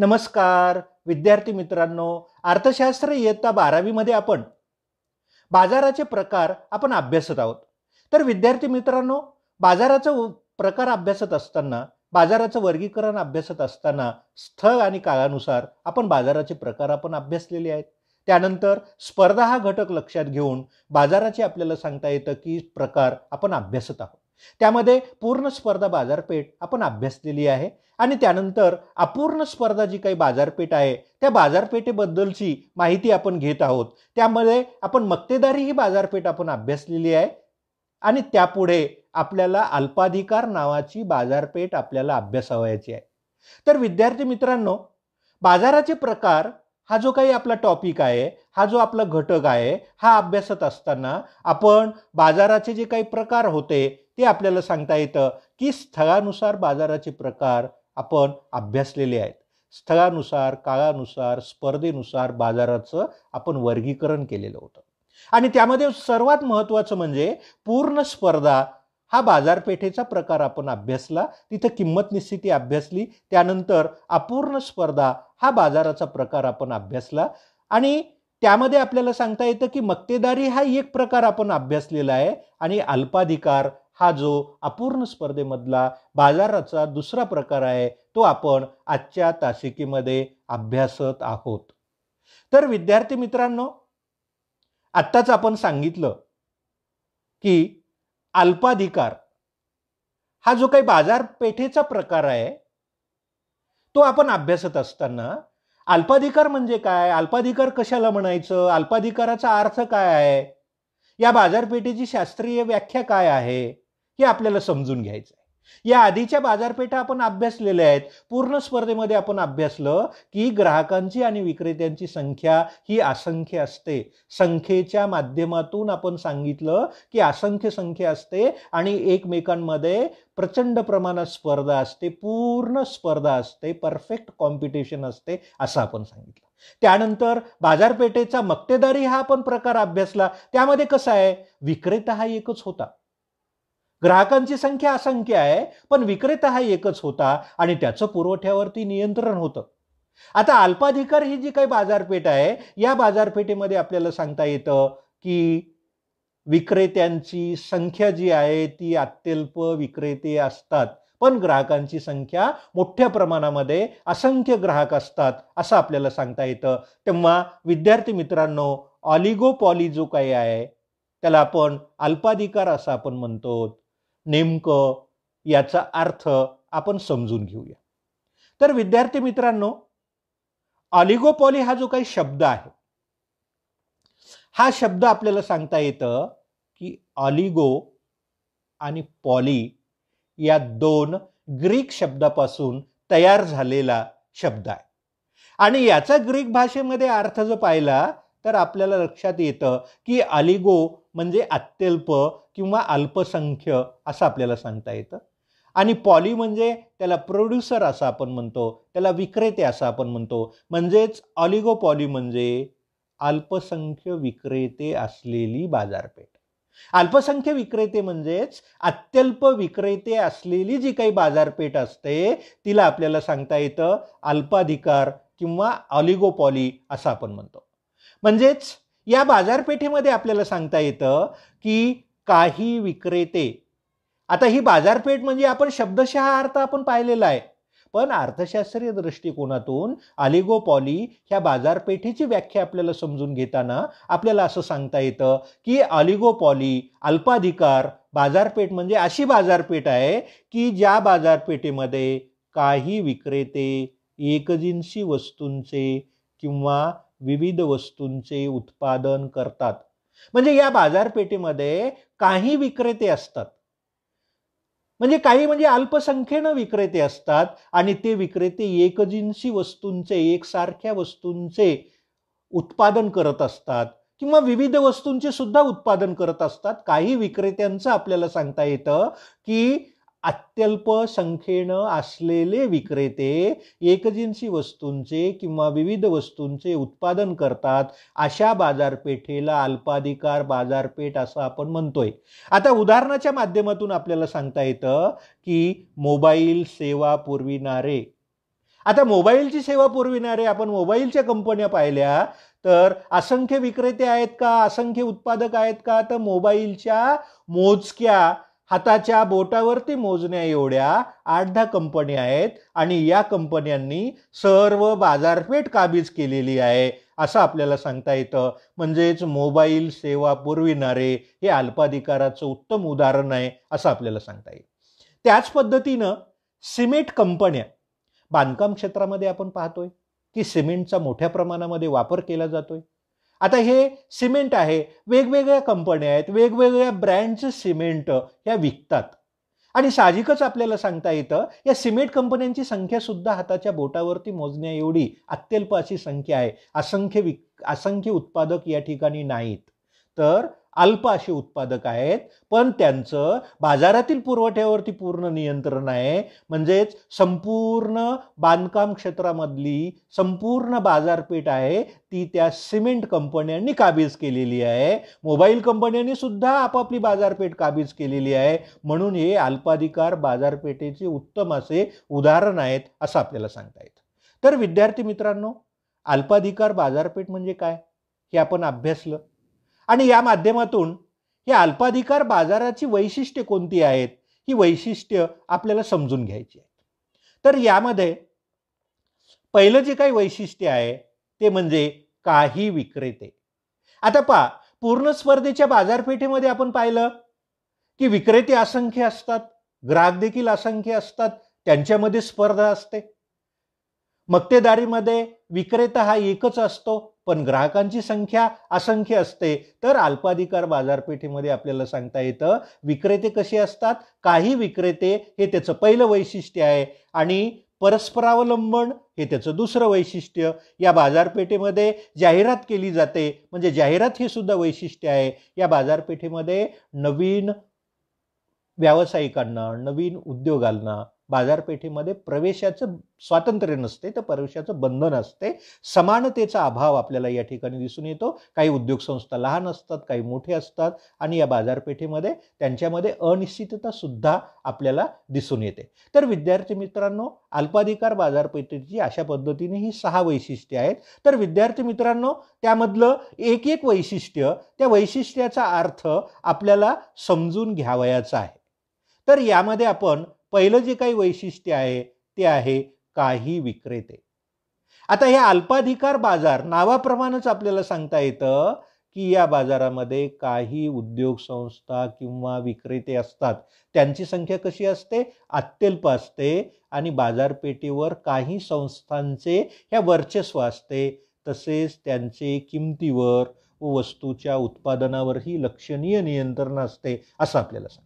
नमस्कार विद्यार्थी मित्रांनो अर्थशास्त्र इयत्ता बारावीमध्ये आपण बाजाराचे प्रकार आपण अभ्यासत आहोत तर विद्यार्थी मित्रांनो बाजाराचा प्रकार अभ्यासत असताना बाजाराचं वर्गीकरण अभ्यासत असताना स्थळ आणि काळानुसार आपण बाजाराचे प्रकार आपण अभ्यासलेले आहेत त्यानंतर स्पर्धा हा घटक लक्षात घेऊन बाजाराचे आपल्याला सांगता येतं की प्रकार आपण अभ्यासत आहोत त्यामध्ये पूर्ण स्पर्धा बाजारपेठ आपण अभ्यासलेली आहे आणि त्यानंतर अपूर्ण स्पर्धा जी काही बाजारपेठ आहे त्या बाजारपेठेबद्दलची माहिती आपण घेत आहोत त्यामध्ये आपण मक्तेदारी ही बाजारपेठ आपण अभ्यासलेली आहे आणि त्यापुढे आपल्याला अल्पाधिकार नावाची बाजारपेठ आपल्याला अभ्यासावयाची आहे तर विद्यार्थी मित्रांनो बाजाराचे प्रकार हा जो काही आपला टॉपिक आहे हा जो आपला घटक आहे हा अभ्यासत असताना आपण बाजाराचे जे काही प्रकार होते ते आपल्याला सांगता येतं की स्थळानुसार बाजाराचे प्रकार आपण अभ्यासलेले आहेत स्थळानुसार काळानुसार स्पर्धेनुसार बाजाराचं आपण वर्गीकरण केलेलं होतं आणि त्यामध्ये सर्वात महत्त्वाचं म्हणजे पूर्ण स्पर्धा हा बाजारपेठेचा प्रकार आपण अभ्यासला तिथं किंमत निश्चिती अभ्यासली त्यानंतर अपूर्ण स्पर्धा हा बाजाराचा प्रकार आपण अभ्यासला आणि त्यामध्ये आपल्याला सांगता येतं की मक्तेदारी हा एक प्रकार आपण अभ्यासलेला आहे आणि अल्पाधिकार हा जो अपूर्ण स्पर्धेमधला बाजाराचा दुसरा प्रकार आहे तो आपण आजच्या तासिकेमध्ये अभ्यासत आहोत तर विद्यार्थी मित्रांनो आत्ताच आपण सांगितलं की अल्पाधिकार हा जो काही बाजारपेठेचा प्रकार आहे तो आपण अभ्यासत असताना अल्पाधिकार म्हणजे काय अल्पाधिकार कशाला म्हणायचं अल्पाधिकाराचा अर्थ काय आहे या बाजारपेठेची शास्त्रीय व्याख्या काय आहे हे आपल्याला समजून घ्यायचं या आधीच्या बाजारपेठा आपण अभ्यासलेल्या आहेत पूर्ण स्पर्धेमध्ये आपण अभ्यासलं की ग्राहकांची आणि विक्रेत्यांची संख्या ही असंख्य असते संख्येच्या माध्यमातून आपण सांगितलं की असंख्य संख्या असते आणि एकमेकांमध्ये प्रचंड प्रमाणात स्पर्धा असते पूर्ण स्पर्धा असते परफेक्ट कॉम्पिटिशन असते असं आपण सांगितलं त्यानंतर बाजारपेठेचा मक्तेदारी हा आपण प्रकार अभ्यासला त्यामध्ये कसा आहे विक्रेता हा एकच होता ग्राहकांची संख्या असंख्य आहे पण विक्रेता हा एकच होता आणि त्याचं पुरवठ्यावरती नियंत्रण होतं आता अल्पाधिकार ही जी काही बाजारपेठ आहे या बाजारपेठेमध्ये आपल्याला सांगता येतं की विक्रेत्यांची संख्या जी आहे ती अत्यल्प विक्रेते असतात पण ग्राहकांची संख्या मोठ्या प्रमाणामध्ये असंख्य ग्राहक असतात असं आपल्याला सांगता येतं तेव्हा विद्यार्थी मित्रांनो ऑलिगोपॉली जो काही आहे त्याला आपण अल्पाधिकार असं आपण म्हणतो नेमकं याचा अर्थ आपण समजून घेऊया तर विद्यार्थी मित्रांनो ऑलिगोपॉली हा जो काही शब्द आहे हा शब्द आपल्याला सांगता येतं की ऑलिगो आणि पॉली या दोन ग्रीक शब्दापासून तयार झालेला शब्द आहे आणि याचा ग्रीक भाषेमध्ये अर्थ जो पाहिला तर आपल्याला लक्षात येतं की अलिगो म्हणजे अत्यल्प किंवा अल्पसंख्य असं आपल्याला सांगता येतं आणि पॉली म्हणजे त्याला प्रोड्युसर असं आपण म्हणतो त्याला विक्रेते असं आपण म्हणतो म्हणजेच ऑलिगोपॉली म्हणजे अल्पसंख्य विक्रेते असलेली बाजारपेठ अल्पसंख्य विक्रेते म्हणजेच अत्यल्प विक्रेते असलेली जी काही बाजारपेठ असते तिला आपल्याला सांगता येतं अल्पाधिकार किंवा ऑलिगोपॉली असं आपण म्हणतो म्हणजेच या बाजारपेठेमध्ये आपल्याला सांगता येतं की काही विक्रेते आता ही बाजारपेठ म्हणजे आपण शब्दशः अर्थ आपण पाहिलेला आहे पण अर्थशास्त्रीय दृष्टिकोनातून पॉली ह्या बाजारपेठेची व्याख्या आपल्याला समजून घेताना आपल्याला असं सांगता येतं की पॉली अल्पाधिकार बाजारपेठ म्हणजे अशी बाजारपेठ आहे की ज्या बाजारपेठेमध्ये काही विक्रेते एकजिन्सी वस्तूंचे किंवा विविध वस्तूंचे उत्पादन करतात म्हणजे या बाजारपेठेमध्ये काही विक्रेते असतात म्हणजे काही म्हणजे अल्पसंख्येनं विक्रेते असतात आणि ते विक्रेते एकजिन्सी वस्तूंचे एकसारख्या वस्तूंचे उत्पादन करत असतात किंवा विविध वस्तूंचे सुद्धा उत्पादन करत असतात काही विक्रेत्यांचं आपल्याला सांगता येतं की अत्यल्प संख्येनं असलेले विक्रेते एकजिन्सी वस्तूंचे किंवा विविध वस्तूंचे उत्पादन करतात अशा बाजारपेठेला अल्पाधिकार बाजारपेठ असं आपण म्हणतोय आता उदाहरणाच्या माध्यमातून आपल्याला सांगता येतं की मोबाईल सेवा पुरविणारे आता मोबाईलची सेवा पुरविणारे आपण मोबाईलच्या कंपन्या पाहिल्या तर असंख्य विक्रेते आहेत का असंख्य उत्पादक आहेत का तर मोबाईलच्या मोजक्या हाताच्या बोटावरती मोजण्या एवढ्या आठ दहा कंपन्या आहेत आणि या कंपन्यांनी सर्व बाजारपेठ काबीज केलेली आहे असं आपल्याला सांगता येतं म्हणजेच मोबाईल सेवा पुरविणारे हे अल्पाधिकाराचं उत्तम उदाहरण आहे असं आपल्याला सांगता येईल त्याच पद्धतीनं सिमेंट कंपन्या बांधकाम क्षेत्रामध्ये आपण पाहतोय की सिमेंटचा मोठ्या प्रमाणामध्ये वापर केला जातोय आता हे सिमेंट आहे वेगवेगळ्या कंपन्या आहेत वेगवेगळ्या ब्रँडचं सिमेंट या विकतात आणि साहजिकच आपल्याला सांगता येतं या सिमेंट कंपन्यांची संख्या सुद्धा हाताच्या बोटावरती मोजण्या एवढी अत्यल्प अशी संख्या आहे असंख्य विक असंख्य उत्पादक या ठिकाणी नाहीत तर अल्प असे उत्पादक आहेत पण त्यांचं बाजारातील पुरवठ्यावरती पूर्ण नियंत्रण आहे म्हणजेच संपूर्ण बांधकाम क्षेत्रामधली संपूर्ण बाजारपेठ आहे ती त्या सिमेंट कंपन्यांनी काबीज केलेली आहे मोबाईल कंपन्यांनी सुद्धा आपापली बाजारपेठ काबीज केलेली आहे म्हणून हे अल्पाधिकार बाजारपेठेचे उत्तम असे उदाहरण आहेत असं आपल्याला सांगता येत तर विद्यार्थी मित्रांनो अल्पाधिकार बाजारपेठ म्हणजे काय हे आपण अभ्यासलं आणि या माध्यमातून हे अल्पाधिकार बाजाराची वैशिष्ट्ये कोणती आहेत ही वैशिष्ट्य आपल्याला समजून घ्यायची आहेत तर यामध्ये पहिलं जे काही वैशिष्ट्य आहे ते म्हणजे काही विक्रेते आता पा पूर्ण स्पर्धेच्या बाजारपेठेमध्ये आपण पाहिलं की विक्रेते असंख्य असतात ग्राहक देखील असंख्य असतात त्यांच्यामध्ये स्पर्धा असते मक्तेदारीमध्ये विक्रेता हा एकच असतो पण ग्राहकांची संख्या असंख्य असते तर अल्पाधिकार बाजारपेठेमध्ये आपल्याला सांगता येतं विक्रेते कसे असतात काही विक्रेते हे त्याचं पहिलं वैशिष्ट्य आहे आणि परस्परावलंबन हे त्याचं दुसरं वैशिष्ट्य या बाजारपेठेमध्ये जाहिरात केली जाते म्हणजे जाहिरात हे सुद्धा वैशिष्ट्य आहे या बाजारपेठेमध्ये नवीन व्यावसायिकांना नवीन उद्योगांना बाजारपेठेमध्ये प्रवेशाचं स्वातंत्र्य नसते तर प्रवेशाचं बंधन असते समानतेचा अभाव आपल्याला या ठिकाणी दिसून येतो काही उद्योग संस्था लहान असतात काही मोठे असतात आणि या बाजारपेठेमध्ये त्यांच्यामध्ये अनिश्चितता सुद्धा आपल्याला दिसून येते तर विद्यार्थी मित्रांनो अल्पाधिकार बाजारपेठेची अशा पद्धतीने ही सहा वैशिष्ट्ये आहेत तर विद्यार्थी मित्रांनो त्यामधलं एक एक वैशिष्ट्य त्या वैशिष्ट्याचा अर्थ आपल्याला समजून घ्यावयाचा आहे तर यामध्ये आपण पहिलं जे काही वैशिष्ट्य आहे ते आहे काही विक्रेते आता हे अल्पाधिकार बाजार नावाप्रमाणेच आपल्याला सांगता येतं की या बाजारामध्ये काही उद्योग संस्था किंवा विक्रेते असतात त्यांची संख्या कशी असते अत्यल्प असते आणि बाजारपेठेवर काही संस्थांचे ह्या वर्चस्व असते तसेच त्यांचे किमतीवर व वस्तूच्या उत्पादनावरही लक्षणीय नियंत्रण असते असं आपल्याला सांग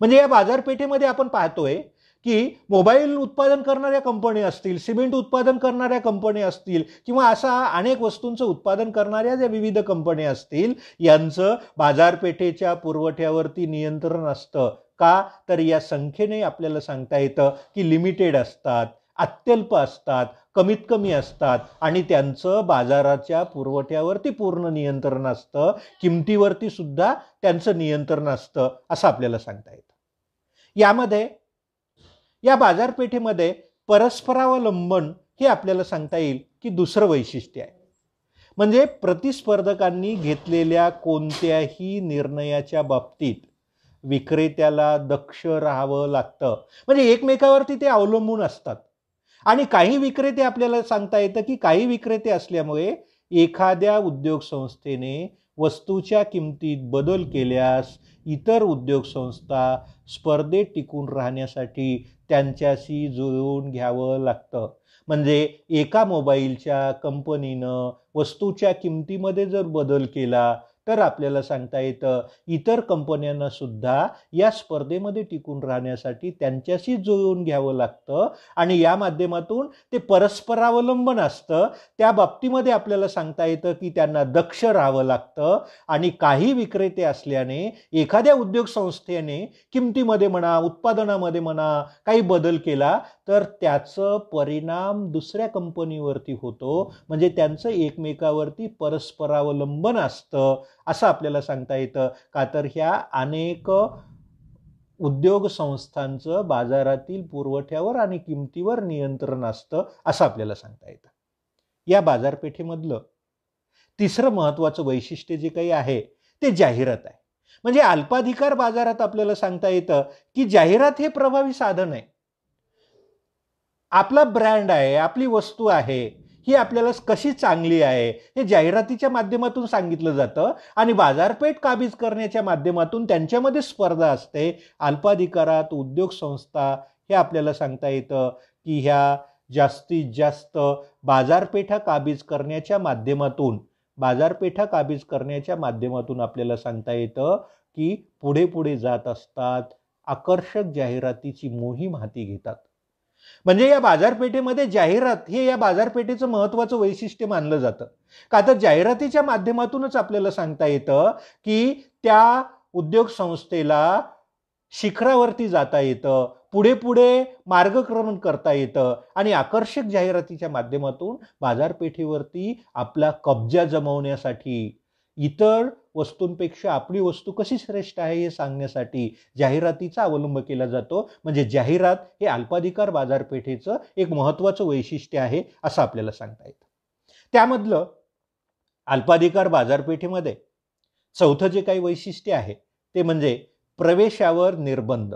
म्हणजे या बाजारपेठेमध्ये आपण पाहतोय की मोबाईल उत्पादन करणाऱ्या कंपन्या असतील सिमेंट उत्पादन करणाऱ्या कंपन्या असतील किंवा असा अनेक वस्तूंचं उत्पादन करणाऱ्या ज्या विविध कंपन्या असतील यांचं बाजारपेठेच्या पुरवठ्यावरती नियंत्रण असतं का तर या संख्येने आपल्याला सांगता येतं की लिमिटेड असतात अत्यल्प असतात कमीत कमी असतात आणि त्यांचं बाजाराच्या पुरवठ्यावरती पूर्ण नियंत्रण असतं किमतीवरती सुद्धा त्यांचं नियंत्रण असतं असं आपल्याला सांगता येतं यामध्ये या बाजारपेठेमध्ये परस्परावलंबन हे आपल्याला सांगता येईल की दुसरं वैशिष्ट्य आहे म्हणजे प्रतिस्पर्धकांनी घेतलेल्या कोणत्याही निर्णयाच्या बाबतीत विक्रेत्याला दक्ष राहावं लागतं म्हणजे एकमेकावरती ते अवलंबून असतात आणि काही विक्रेते आपल्याला सांगता येतं की काही विक्रेते असल्यामुळे एखाद्या उद्योग संस्थेने वस्तूच्या किमतीत बदल केल्यास इतर उद्योग संस्था स्पर्धेत टिकून राहण्यासाठी त्यांच्याशी जुळवून घ्यावं लागतं म्हणजे एका मोबाईलच्या कंपनीनं वस्तूच्या किमतीमध्ये जर बदल केला तर आपल्याला सांगता येतं इतर कंपन्यांना सुद्धा या स्पर्धेमध्ये टिकून राहण्यासाठी त्यांच्याशी जुळवून घ्यावं लागतं आणि या माध्यमातून ते परस्परावलंबन असतं त्या बाबतीमध्ये आपल्याला सांगता येतं की त्यांना दक्ष राहावं लागतं आणि काही विक्रेते असल्याने एखाद्या उद्योग संस्थेने किमतीमध्ये म्हणा उत्पादनामध्ये म्हणा काही बदल केला तर त्याचं परिणाम दुसऱ्या कंपनीवरती होतो म्हणजे त्यांचं एकमेकावरती परस्परावलंबन असतं असं आपल्याला सांगता येतं का तर ह्या अनेक उद्योग संस्थांचं बाजारातील पुरवठ्यावर आणि किमतीवर नियंत्रण असतं असं आपल्याला सांगता येतं या बाजारपेठेमधलं तिसरं महत्त्वाचं वैशिष्ट्य जे काही आहे ते जाहिरात आहे म्हणजे अल्पाधिकार बाजारात आपल्याला सांगता येतं की जाहिरात हे प्रभावी साधन आहे आपला ब्रँड आहे आपली वस्तू आहे ही आपल्याला कशी चांगली आहे हे जाहिरातीच्या माध्यमातून सांगितलं जातं आणि बाजारपेठ काबीज करण्याच्या माध्यमातून त्यांच्यामध्ये स्पर्धा असते अल्पाधिकारात उद्योग संस्था हे आपल्याला सांगता येतं की ह्या जास्तीत जास्त बाजारपेठा काबीज करण्याच्या माध्यमातून बाजारपेठा काबीज करण्याच्या माध्यमातून आपल्याला सांगता येतं की पुढे पुढे जात असतात आकर्षक जाहिरातीची मोहीम हाती घेतात म्हणजे या बाजारपेठेमध्ये जाहिरात हे या बाजारपेठेचं महत्वाचं वैशिष्ट्य मानलं जातं का तर जाहिरातीच्या माध्यमातूनच आपल्याला सांगता येतं की त्या उद्योग संस्थेला शिखरावरती जाता येतं पुढे पुढे मार्गक्रमण करता येतं आणि आकर्षक जाहिरातीच्या माध्यमातून बाजारपेठेवरती आपला कब्जा जमवण्यासाठी इतर वस्तूंपेक्षा आपली वस्तू कशी श्रेष्ठ आहे हे सांगण्यासाठी जाहिरातीचा अवलंब केला जातो म्हणजे जाहिरात हे अल्पाधिकार बाजारपेठेचं एक महत्त्वाचं वैशिष्ट्य आहे असं आपल्याला सांगता येतं त्यामधलं अल्पाधिकार बाजारपेठेमध्ये चौथं जे काही वैशिष्ट्य आहे ते म्हणजे प्रवेशावर निर्बंध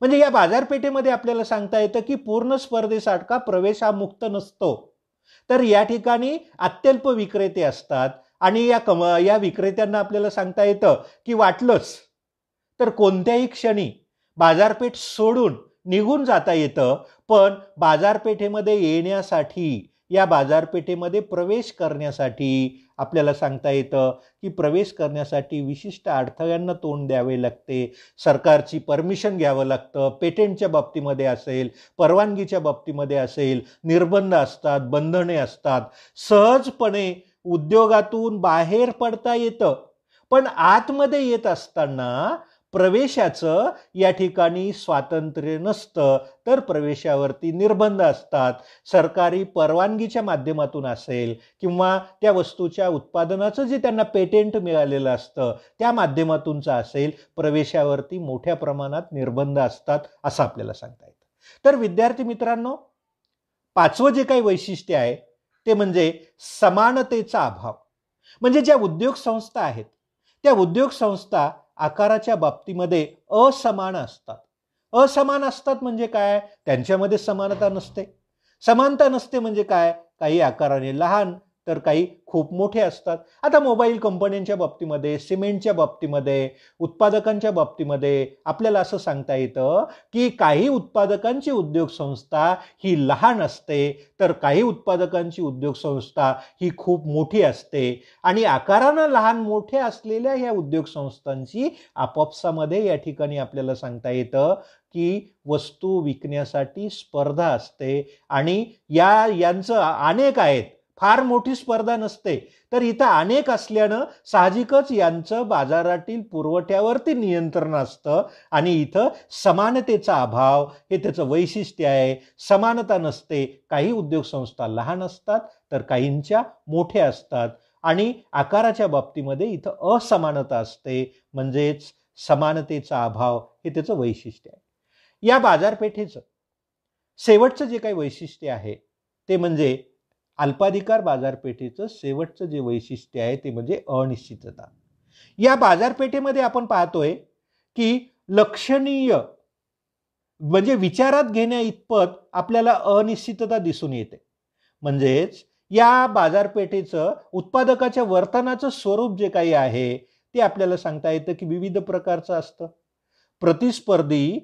म्हणजे या बाजारपेठेमध्ये आपल्याला सांगता येतं की पूर्ण स्पर्धेसारखा प्रवेश मुक्त नसतो तर या ठिकाणी अत्यल्प विक्रेते असतात आणि या कम या विक्रेत्यांना आपल्याला सांगता येतं की वाटलंच तर कोणत्याही क्षणी बाजारपेठ सोडून निघून जाता येतं पण बाजारपेठेमध्ये येण्यासाठी या बाजारपेठेमध्ये प्रवेश करण्यासाठी आपल्याला सांगता येतं की प्रवेश करण्यासाठी विशिष्ट अडथळ्यांना तोंड द्यावे लागते सरकारची परमिशन घ्यावं लागतं पेटेंटच्या बाबतीमध्ये असेल परवानगीच्या बाबतीमध्ये असेल निर्बंध असतात बंधने असतात सहजपणे उद्योगातून बाहेर पडता येतं पण आतमध्ये येत असताना प्रवेशाचं या ठिकाणी स्वातंत्र्य नसतं तर प्रवेशावरती निर्बंध असतात सरकारी परवानगीच्या माध्यमातून असेल किंवा त्या वस्तूच्या उत्पादनाचं जे त्यांना पेटेंट मिळालेलं असतं त्या माध्यमातूनचं असेल प्रवेशावरती मोठ्या प्रमाणात निर्बंध असतात असं आपल्याला सांगता येतं तर विद्यार्थी मित्रांनो पाचवं जे काही वैशिष्ट्य आहे ते म्हणजे समानतेचा अभाव म्हणजे ज्या उद्योग संस्था आहेत त्या उद्योग संस्था आकाराच्या बाबतीमध्ये असमान असतात असमान असतात म्हणजे काय त्यांच्यामध्ये समानता नसते समानता नसते म्हणजे काय काही आकाराने लहान तर काही खूप मोठे असतात आता मोबाईल कंपन्यांच्या बाबतीमध्ये सिमेंटच्या बाबतीमध्ये उत्पादकांच्या बाबतीमध्ये आपल्याला असं सांगता येतं की काही उत्पादकांची उद्योगसंस्था ही लहान असते तर काही उत्पादकांची उद्योगसंस्था ही खूप मोठी असते आणि आकारानं लहान मोठ्या असलेल्या या उद्योगसंस्थांची आपापसामध्ये या ठिकाणी आपल्याला सांगता येतं की वस्तू विकण्यासाठी स्पर्धा असते आणि या यांचं अनेक आहेत फार मोठी स्पर्धा नसते तर इथं अनेक असल्यानं साहजिकच यांचं बाजारातील पुरवठ्यावरती नियंत्रण असतं आणि इथं समानतेचा अभाव हे त्याचं वैशिष्ट्य आहे समानता नसते काही उद्योग संस्था लहान असतात तर काहींच्या मोठ्या असतात आणि आकाराच्या बाबतीमध्ये इथं असमानता असते म्हणजेच समानतेचा अभाव हे त्याचं वैशिष्ट्य आहे या बाजारपेठेचं शेवटचं जे काही वैशिष्ट्य आहे ते म्हणजे अल्पाधिकार बाजारपेठेचं शेवटचं जे वैशिष्ट्य आहे ते म्हणजे अनिश्चितता या बाजारपेठेमध्ये आपण पाहतोय की लक्षणीय म्हणजे विचारात घेण्या इतपत आपल्याला अनिश्चितता दिसून येते म्हणजेच या बाजारपेठेचं उत्पादकाच्या वर्तनाचं स्वरूप जे काही आहे ते आपल्याला सांगता येतं की विविध प्रकारचं असतं प्रतिस्पर्धी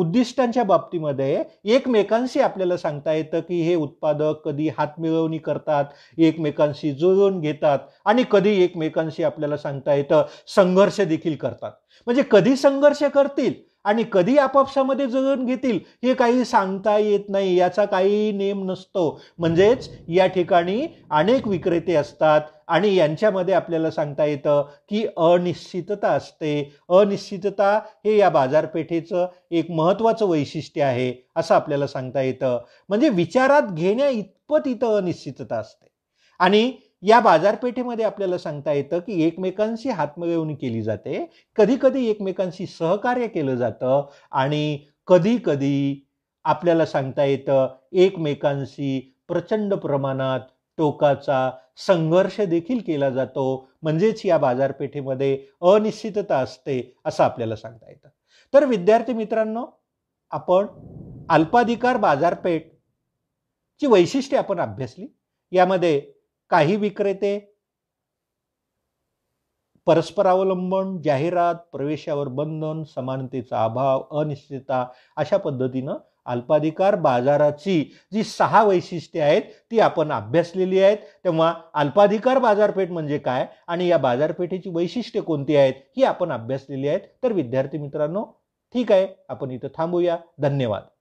उद्दिष्टांच्या बाबतीमध्ये एकमेकांशी आपल्याला सांगता येतं की हे उत्पादक कधी हातमिळवणी करतात एकमेकांशी जुळवून घेतात आणि कधी एकमेकांशी आपल्याला सांगता येतं संघर्ष देखील करतात म्हणजे कधी संघर्ष करतील आणि कधी आपापसामध्ये जगून घेतील हे काही सांगता येत नाही याचा काही नेम नसतो म्हणजेच या ठिकाणी अनेक विक्रेते असतात आणि यांच्यामध्ये आपल्याला सांगता येतं की अनिश्चितता असते अनिश्चितता हे या बाजारपेठेचं एक महत्त्वाचं वैशिष्ट्य आहे असं आपल्याला सांगता येतं म्हणजे विचारात घेण्या इतपत इथं अनिश्चितता असते आणि या बाजारपेठेमध्ये आपल्याला सांगता येतं की एकमेकांशी हातमिळवणी केली जाते कधी कधी एकमेकांशी सहकार्य केलं जातं आणि कधी कधी आपल्याला सांगता येतं एकमेकांशी प्रचंड प्रमाणात टोकाचा संघर्ष देखील केला जातो म्हणजेच या बाजारपेठेमध्ये अनिश्चितता असते असं आपल्याला सांगता येतं तर विद्यार्थी मित्रांनो आपण अल्पाधिकार बाजारपेठ ची वैशिष्ट्ये आपण अभ्यासली यामध्ये काही विक्रेते परस्परावलंबन जाहिरात प्रवेशावर बंधन समानतेचा अभाव अनिश्चितता अशा पद्धतीनं अल्पाधिकार बाजाराची जी सहा वैशिष्ट्ये आहेत ती आपण अभ्यासलेली आहेत तेव्हा अल्पाधिकार बाजारपेठ म्हणजे काय आणि या बाजारपेठेची वैशिष्ट्ये कोणती आहेत ही आपण अभ्यासलेली आहेत तर विद्यार्थी मित्रांनो ठीक आहे आपण इथं थांबूया धन्यवाद